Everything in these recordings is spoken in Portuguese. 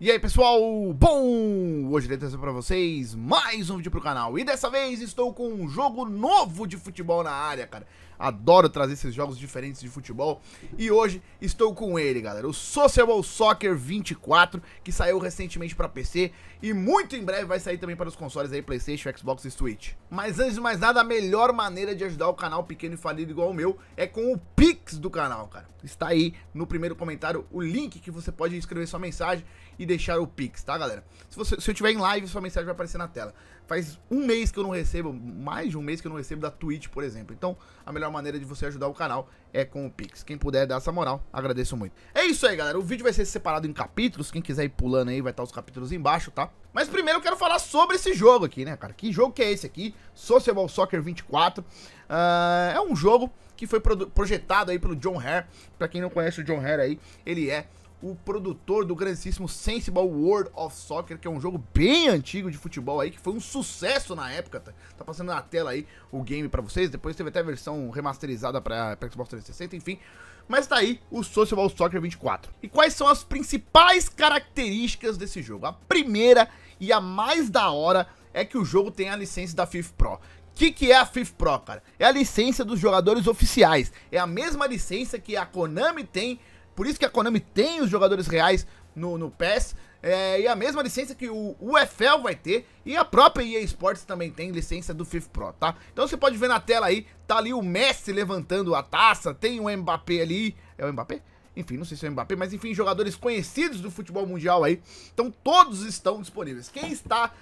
E aí pessoal, bom! Hoje eu trazer pra vocês mais um vídeo pro canal E dessa vez estou com um jogo novo de futebol na área, cara Adoro trazer esses jogos diferentes de futebol E hoje estou com ele, galera O Sociable Soccer 24 Que saiu recentemente pra PC E muito em breve vai sair também para os consoles aí Playstation, Xbox e Switch Mas antes de mais nada, a melhor maneira de ajudar o canal pequeno e falido igual o meu É com o Pix do canal, cara está aí no primeiro comentário o link que você pode escrever sua mensagem e deixar o Pix, tá, galera? Se, você, se eu tiver em live, sua mensagem vai aparecer na tela. Faz um mês que eu não recebo, mais de um mês que eu não recebo da Twitch, por exemplo. Então, a melhor maneira de você ajudar o canal é com o Pix. Quem puder dar essa moral, agradeço muito. É isso aí, galera. O vídeo vai ser separado em capítulos. Quem quiser ir pulando aí, vai estar os capítulos embaixo, tá? Mas primeiro eu quero falar sobre esse jogo aqui, né, cara? Que jogo que é esse aqui? Sociable Soccer 24. Uh, ah, é um jogo que foi projetado aí pelo John Hare. Para quem não conhece o John Hare aí, ele é o produtor do grandíssimo Sensible World of Soccer, que é um jogo bem antigo de futebol aí, que foi um sucesso na época. Tá, tá passando na tela aí o game para vocês. Depois teve até a versão remasterizada para Xbox 360, enfim. Mas tá aí o Sensible Soccer 24. E quais são as principais características desse jogo? A primeira e a mais da hora é que o jogo tem a licença da FIFA Pro que, que é a FIFA Pro, cara? É a licença dos jogadores oficiais. É a mesma licença que a Konami tem. Por isso que a Konami tem os jogadores reais no, no PES. É, e a mesma licença que o UFL vai ter e a própria EA Sports também tem licença do FIFA Pro, tá? Então você pode ver na tela aí, tá ali o Messi levantando a taça, tem o Mbappé ali, é o Mbappé? Enfim, não sei se é o Mbappé, mas enfim, jogadores conhecidos do futebol mundial aí. Então todos estão disponíveis. Quem está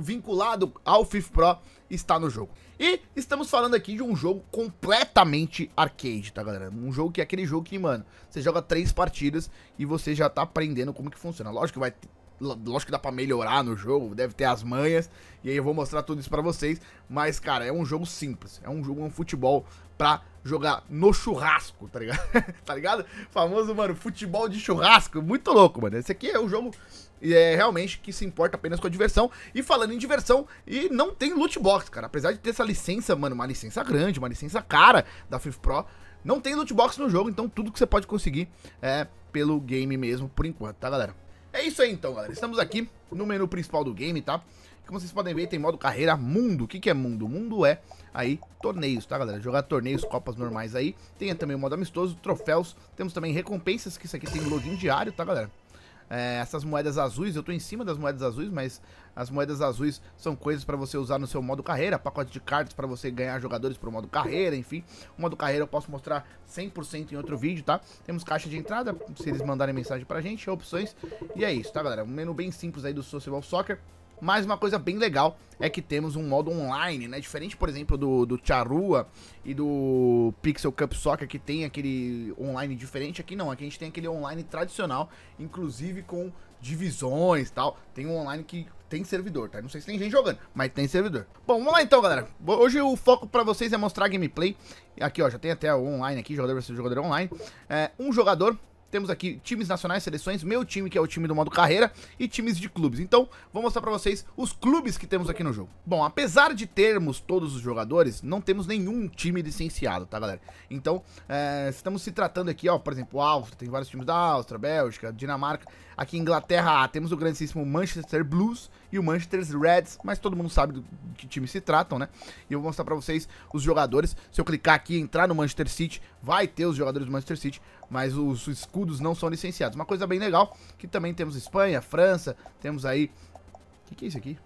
vinculado ao FIFA Pro está no jogo. E estamos falando aqui de um jogo completamente arcade, tá galera? Um jogo que é aquele jogo que, mano, você joga três partidas e você já tá aprendendo como que funciona. Lógico que vai Lógico que dá pra melhorar no jogo, deve ter as manhas. E aí eu vou mostrar tudo isso pra vocês. Mas, cara, é um jogo simples. É um jogo, um futebol pra jogar no churrasco, tá ligado? tá ligado? Famoso, mano, futebol de churrasco. Muito louco, mano. Esse aqui é um jogo é, realmente que se importa apenas com a diversão. E falando em diversão, e não tem loot box, cara. Apesar de ter essa licença, mano, uma licença grande, uma licença cara da FIFA Pro, não tem loot box no jogo. Então tudo que você pode conseguir é pelo game mesmo, por enquanto, tá, galera? É isso aí então, galera. Estamos aqui no menu principal do game, tá? Como vocês podem ver, tem modo carreira mundo. O que, que é mundo? Mundo é aí torneios, tá, galera? Jogar torneios, copas normais aí. Tem também o modo amistoso, troféus. Temos também recompensas, que isso aqui tem login diário, tá, galera? É, essas moedas azuis, eu estou em cima das moedas azuis, mas as moedas azuis são coisas para você usar no seu modo carreira, pacote de cartas para você ganhar jogadores pro modo carreira, enfim. O modo carreira eu posso mostrar 100% em outro vídeo, tá? Temos caixa de entrada, se eles mandarem mensagem pra gente, opções. E é isso, tá, galera? Um menu bem simples aí do social Soccer. Mas uma coisa bem legal é que temos um modo online, né? Diferente, por exemplo, do, do Charrua e do Pixel Cup Soccer, que tem aquele online diferente. Aqui não, aqui a gente tem aquele online tradicional, inclusive com divisões e tal. Tem um online que tem servidor, tá? Não sei se tem gente jogando, mas tem servidor. Bom, vamos lá então, galera. Hoje o foco pra vocês é mostrar gameplay. Aqui, ó, já tem até o online aqui, jogador versus jogador online. É, um jogador temos aqui times nacionais, seleções, meu time, que é o time do modo carreira, e times de clubes. Então, vou mostrar pra vocês os clubes que temos aqui no jogo. Bom, apesar de termos todos os jogadores, não temos nenhum time licenciado, tá, galera? Então, é, estamos se tratando aqui, ó, por exemplo, Áustria, tem vários times da Áustria, Bélgica, Dinamarca. Aqui em Inglaterra, ah, temos o grandíssimo Manchester Blues e o Manchester Reds, mas todo mundo sabe do que time se tratam, né? E eu vou mostrar pra vocês os jogadores. Se eu clicar aqui e entrar no Manchester City, vai ter os jogadores do Manchester City, mas os escudos não são licenciados. Uma coisa bem legal, que também temos Espanha, França, temos aí... O que, que é isso aqui?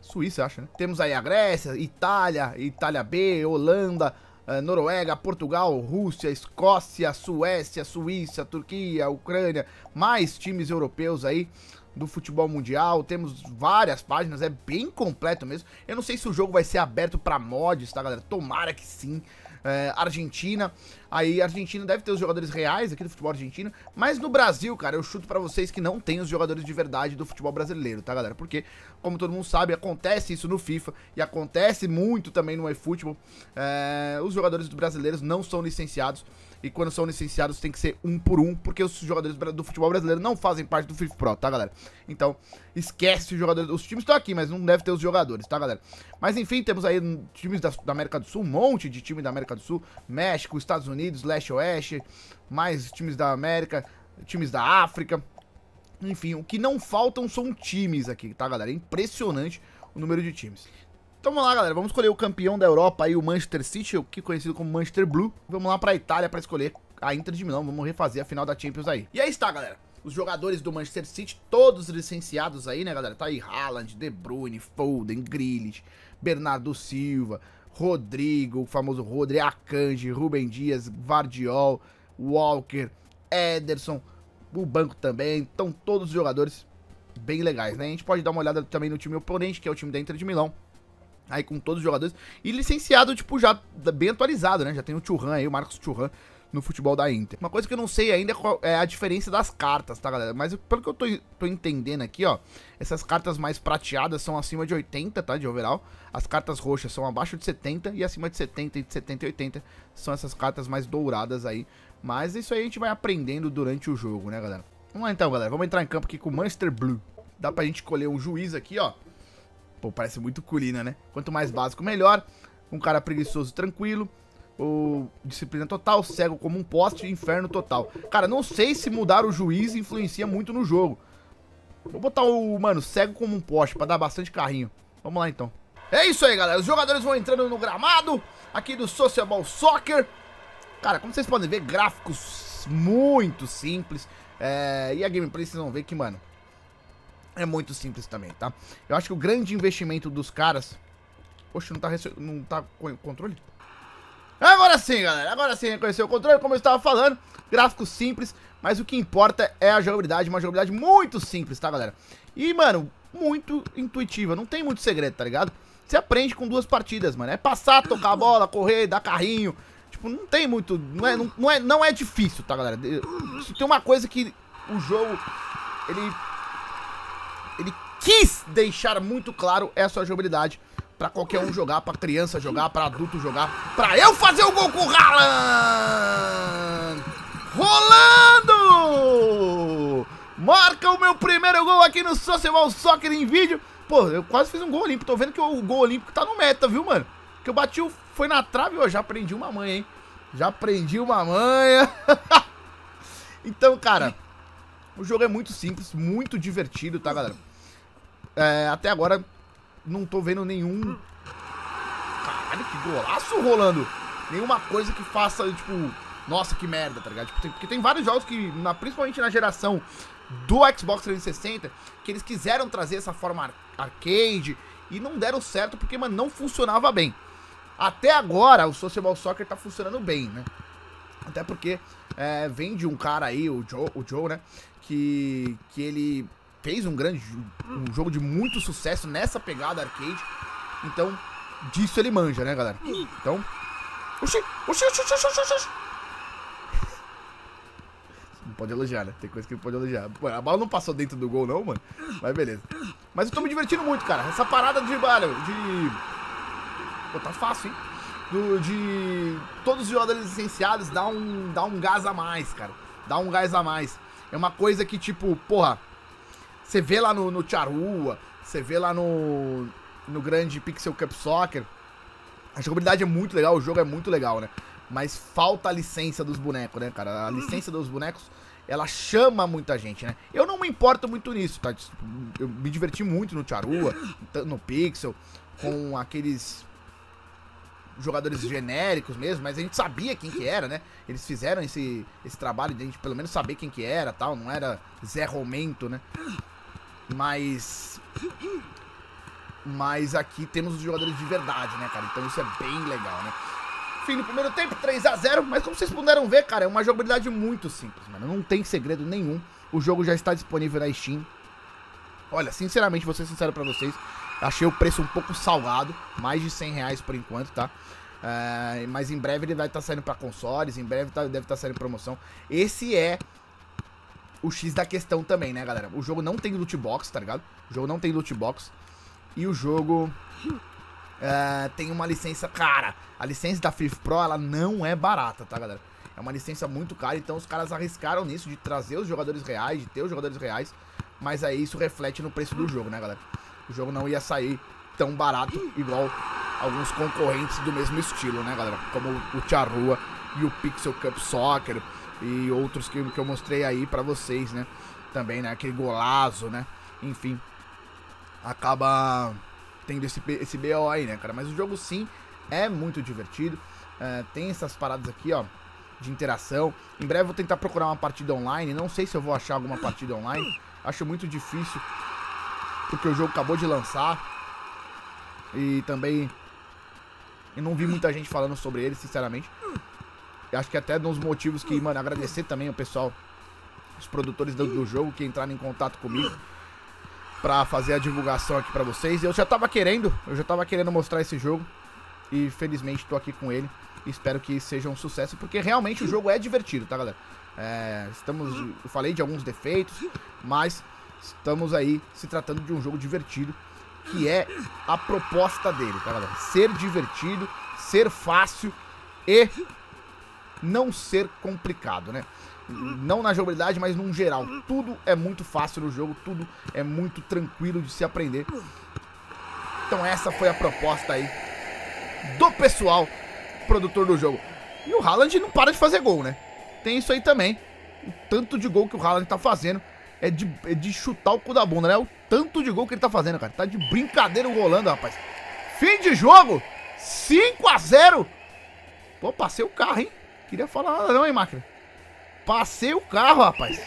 Suíça, acho, né? Temos aí a Grécia, Itália, Itália B, Holanda, eh, Noruega, Portugal, Rússia, Escócia, Suécia, Suíça, Turquia, Ucrânia, mais times europeus aí do futebol mundial. Temos várias páginas, é bem completo mesmo. Eu não sei se o jogo vai ser aberto para mods, tá, galera? Tomara que sim é, Argentina. Aí a Argentina deve ter os jogadores reais aqui do futebol argentino, mas no Brasil, cara, eu chuto para vocês que não tem os jogadores de verdade do futebol brasileiro, tá, galera? Porque, como todo mundo sabe, acontece isso no FIFA e acontece muito também no eFootball. É, os jogadores brasileiros não são licenciados e quando são licenciados tem que ser um por um, porque os jogadores do futebol brasileiro não fazem parte do FIFA Pro, tá, galera? Então, esquece os jogadores. Os times estão aqui, mas não deve ter os jogadores, tá, galera? Mas enfim, temos aí times da, da América do Sul, um monte de time da América do Sul, México, Estados Unidos. Unidos, leste-oeste, mais times da América, times da África. Enfim, o que não faltam são times aqui, tá, galera? É impressionante o número de times. Então vamos lá, galera. Vamos escolher o campeão da Europa aí, o Manchester City, o que é conhecido como Manchester Blue. Vamos lá pra Itália para escolher a Inter de Milão. Vamos refazer a final da Champions aí. E aí está, galera. Os jogadores do Manchester City, todos licenciados aí, né, galera? Tá aí Haaland, De Bruyne, Foden, Grealish, Bernardo Silva, Rodrigo, o famoso Rodri, Akanji, Rubem Dias, Vardiol, Walker, Ederson, o banco também. Então, todos os jogadores bem legais, né? A gente pode dar uma olhada também no time oponente, que é o time da Inter de Milão. Aí com todos os jogadores. E licenciado, tipo, já bem atualizado, né? Já tem o Churran aí, o Marcos Churran, no futebol da Inter. Uma coisa que eu não sei ainda é, é a diferença das cartas, tá, galera? Mas pelo que eu tô, tô entendendo aqui, ó, essas cartas mais prateadas são acima de 80, tá, de overall. As cartas roxas são abaixo de 70 e acima de 70 e de 70 e 80 são essas cartas mais douradas aí. Mas isso aí a gente vai aprendendo durante o jogo, né, galera? Vamos lá então, galera. Vamos entrar em campo aqui com o Manchester Blue. Dá pra gente escolher um juiz aqui, ó. Pô, parece muito culina, né? Quanto mais básico, melhor. Um cara preguiçoso, tranquilo o disciplina total, cego como um poste, inferno total. Cara, não sei se mudar o juiz influencia muito no jogo. Vou botar o, mano, cego como um poste para dar bastante carrinho. Vamos lá então. É isso aí, galera. Os jogadores vão entrando no gramado aqui do Sociable Soccer. Cara, como vocês podem ver, gráficos muito simples. É... E a gameplay, vocês vão ver que, mano, é muito simples também, tá? Eu acho que o grande investimento dos caras... Poxa, não tá, rece... não tá com controle? Agora sim, galera, agora sim reconhecer o controle, como eu estava falando, gráfico simples, mas o que importa é a jogabilidade, uma jogabilidade muito simples, tá, galera? E, mano, muito intuitiva, não tem muito segredo, tá ligado? Você aprende com duas partidas, mano, é passar, tocar a bola, correr, dar carrinho, tipo, não tem muito, não é, não, não é, não é difícil, tá, galera? Se tem uma coisa que o jogo, ele, ele quis deixar muito claro, é a sua jogabilidade, Pra qualquer um jogar, pra criança jogar, pra adulto jogar. Pra eu fazer o gol com o Haaland! Rolando! Marca o meu primeiro gol aqui no Social Soccer em vídeo. Pô, eu quase fiz um gol olímpico. Tô vendo que o gol olímpico tá no meta, viu, mano? Que eu bati, o... foi na trave, ó. Já aprendi uma manha, hein? Já aprendi uma manha. então, cara, o jogo é muito simples, muito divertido, tá, galera? É, até agora não tô vendo nenhum. Caralho, que golaço rolando! Nenhuma coisa que faça, tipo, nossa, que merda, tá ligado? Tipo, tem, porque tem vários jogos que, na, principalmente na geração do Xbox 360, que eles quiseram trazer essa forma ar arcade e não deram certo porque, mano, não funcionava bem. Até agora, o Ball Soccer tá funcionando bem, né? Até porque é, vem de um cara aí, o Joe, o Joe né? Que, que ele fez um grande um jogo de muito sucesso nessa pegada arcade. Então, disso ele manja, né, galera? Então. Oxi, oxi, oxi, oxi, oxi, oxi. Não pode elogiar, né? Tem coisa que não pode elogiar. Pô, a bola não passou dentro do gol, não, mano. Mas beleza. Mas eu tô me divertindo muito, cara. Essa parada de balho, de. Pô, tá fácil, hein? Do, de. Todos os jogadores licenciados dá um, dá um gás a mais, cara. Dá um gás a mais. É uma coisa que, tipo, porra, você vê lá no, no Charua, você vê lá no, no grande Pixel Cup Soccer. A jogabilidade é muito legal, o jogo é muito legal, né? Mas falta a licença dos bonecos, né, cara? A licença dos bonecos, ela chama muita gente, né? Eu não me importo muito nisso, tá? Eu me diverti muito no Charua, no Pixel, com aqueles jogadores genéricos mesmo, mas a gente sabia quem que era, né? Eles fizeram esse, esse trabalho de a gente pelo menos saber quem que era tal, não era Zé Romento, né? Mas. Mas aqui temos os jogadores de verdade, né, cara? Então isso é bem legal, né? Fim do primeiro tempo, 3x0. Mas como vocês puderam ver, cara, é uma jogabilidade muito simples, mano. Não tem segredo nenhum. O jogo já está disponível na Steam. Olha, sinceramente, vou ser sincero pra vocês. Achei o preço um pouco salgado. Mais de 100 reais por enquanto, tá? É, mas em breve ele vai estar tá saindo para consoles, em breve tá, deve estar tá saindo promoção. Esse é o X da questão também, né, galera? O jogo não tem loot box, tá ligado? O jogo não tem loot box. E o jogo uh, tem uma licença cara. A licença da FIFA Pro, ela não é barata, tá, galera? É uma licença muito cara, então os caras arriscaram nisso de trazer os jogadores reais, de ter os jogadores reais. Mas aí isso reflete no preço do jogo, né, galera? O jogo não ia sair tão barato igual alguns concorrentes do mesmo estilo, né, galera? Como o Charrua e o Pixel Cup Soccer e outros que, que eu mostrei aí para vocês, né? Também, né? Aquele golazo, né? Enfim, acaba tendo esse, esse BO aí, né, cara? Mas o jogo sim é muito divertido. É, tem essas paradas aqui, ó, de interação. Em breve eu vou tentar procurar uma partida online. Não sei se eu vou achar alguma partida online. Acho muito difícil, porque o jogo acabou de lançar. E também eu não vi muita gente falando sobre ele, sinceramente acho que até dos motivos que, mano, agradecer também o pessoal, os produtores do, do jogo que entraram em contato comigo para fazer a divulgação aqui para vocês. Eu já tava querendo, eu já tava querendo mostrar esse jogo e felizmente tô aqui com ele. Espero que seja um sucesso, porque realmente o jogo é divertido, tá, galera? É, estamos, eu falei de alguns defeitos, mas estamos aí se tratando de um jogo divertido, que é a proposta dele, tá, galera? Ser divertido, ser fácil e não ser complicado, né? Não na jogabilidade, mas num geral. Tudo é muito fácil no jogo, tudo é muito tranquilo de se aprender. Então essa foi a proposta aí do pessoal produtor do jogo. E o Haaland não para de fazer gol, né? Tem isso aí também. O tanto de gol que o Haaland tá fazendo é de, é de chutar o cu da bunda, né? O tanto de gol que ele tá fazendo, cara. Tá de brincadeira rolando, rapaz. Fim de jogo! 5 a 0 Pô, passei o carro, hein? Queria falar nada não, hein, máquina. Passei o carro, rapaz.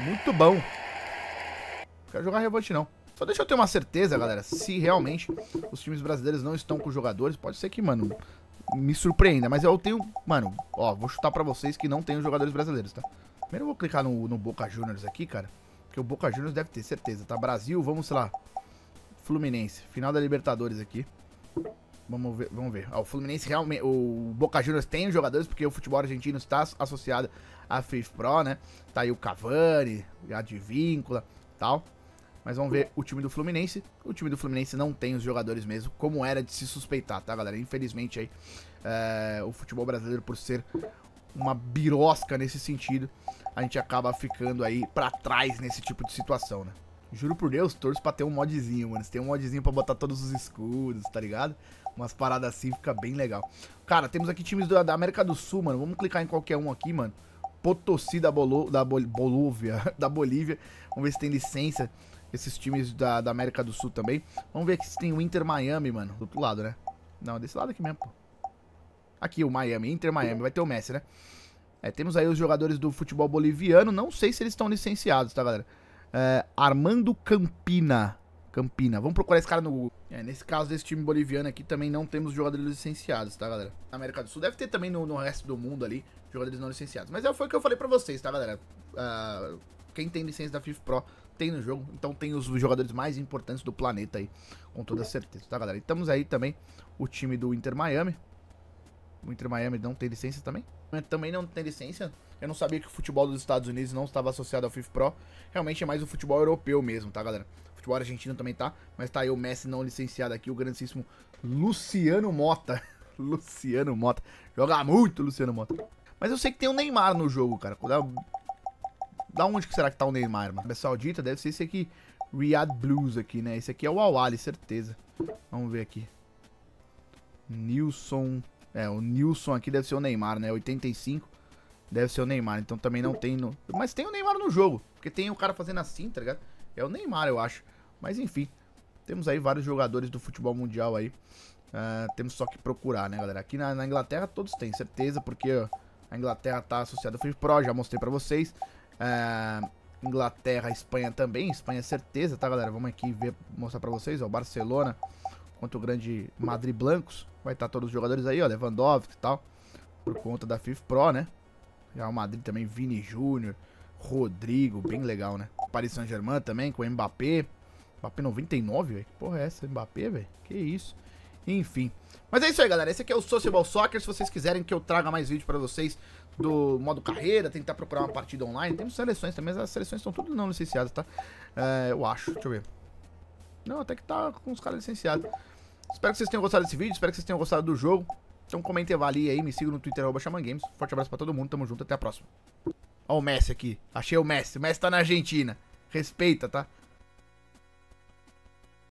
Muito bom. Não quero jogar revanche, não. Só deixa eu ter uma certeza, galera. Se realmente os times brasileiros não estão com jogadores, pode ser que, mano, me surpreenda. Mas eu tenho... Mano, ó, vou chutar pra vocês que não tenho jogadores brasileiros, tá? Primeiro eu vou clicar no, no Boca Juniors aqui, cara. Porque o Boca Juniors deve ter certeza, tá? Brasil, vamos, lá... Fluminense. Final da Libertadores aqui. Vamos ver, vamos ver. Ah, o Fluminense realmente. O Boca Juniors tem os jogadores, porque o futebol argentino está associado à FIFA Pro, né? Tá aí o Cavani, a Advíncula tal. Mas vamos ver o time do Fluminense. O time do Fluminense não tem os jogadores mesmo, como era de se suspeitar, tá, galera? Infelizmente aí, é, o futebol brasileiro, por ser uma birosca nesse sentido, a gente acaba ficando aí para trás nesse tipo de situação, né? Juro por Deus, torço pra ter um modzinho, mano. Se tem um modzinho pra botar todos os escudos, tá ligado? Umas paradas assim, fica bem legal. Cara, temos aqui times do, da América do Sul, mano. Vamos clicar em qualquer um aqui, mano. Potosí da, Bolo, da Bol, Bolívia, da Bolívia. Vamos ver se tem licença esses times da, da América do Sul também. Vamos ver se tem o Inter Miami, mano. Do outro lado, né? Não, desse lado aqui mesmo, pô. Aqui, o Miami, Inter Miami. Vai ter o Messi, né? É, temos aí os jogadores do futebol boliviano. Não sei se eles estão licenciados, tá, galera? é, Armando Campina. Campina. Vamos procurar esse cara no Google. É, nesse caso desse time boliviano aqui, também não temos jogadores licenciados, tá, galera? Na América do Sul deve ter também no, no resto do mundo ali jogadores não licenciados. Mas é, foi o que eu falei pra vocês, tá, galera? Uh, quem tem licença da FIFA Pro tem no jogo. Então tem os jogadores mais importantes do planeta aí, com toda certeza, tá, galera? E estamos aí também o time do Inter Miami. O Inter Miami não tem licença também? também não tem licença. Eu não sabia que o futebol dos Estados Unidos não estava associado ao FIFA Pro. Realmente é mais o futebol europeu mesmo, tá, galera? O futebol argentino também tá, mas tá aí o Messi não licenciado aqui, o grandíssimo Luciano Mota. Luciano Mota. Joga muito, Luciano Mota. Mas eu sei que tem o um Neymar no jogo, cara. Da onde que será que tá o Neymar, mano? pessoal dita deve ser esse aqui. Riyadh Blues aqui, né? Esse aqui é o Awali, certeza. Vamos ver aqui. Nilson é, o Nilson aqui deve ser o Neymar, né? 85 deve ser o Neymar. Então também não tem no. Mas tem o Neymar no jogo. Porque tem o cara fazendo assim, tá ligado? É o Neymar, eu acho. Mas enfim. Temos aí vários jogadores do futebol mundial aí. Uh, temos só que procurar, né, galera? Aqui na, na Inglaterra todos têm, certeza, porque a Inglaterra tá associada ao Free Pro, já mostrei pra vocês. Uh, Inglaterra, Espanha também. Espanha, é certeza, tá, galera? Vamos aqui ver, mostrar pra vocês, ó. Barcelona contra o grande Madrid Blancos. Vai estar todos os jogadores aí, ó, Lewandowski e tal, por conta da FIFA Pro, né? Real Madrid também, Vini Júnior, Rodrigo, bem legal, né? Paris Saint-Germain também, com o Mbappé. Mbappé 99, velho. Que porra é essa? Mbappé, velho? Que isso? Enfim. Mas é isso aí, galera. Esse aqui é o Sociable Soccer. Se vocês quiserem que eu traga mais vídeos para vocês do modo carreira, tentar procurar uma partida online. Temos seleções também, mas as seleções estão tudo não licenciadas, tá? É, eu acho. Deixa eu ver. Não, até que tá com os caras licenciados. Espero que vocês tenham gostado desse vídeo, espero que vocês tenham gostado do jogo. Então comentem, avalie aí, me sigam no Twitter, arroba Games. Forte abraço pra todo mundo, tamo junto, até a próxima. Ó o Messi aqui, achei o Messi, o Messi tá na Argentina. Respeita, tá?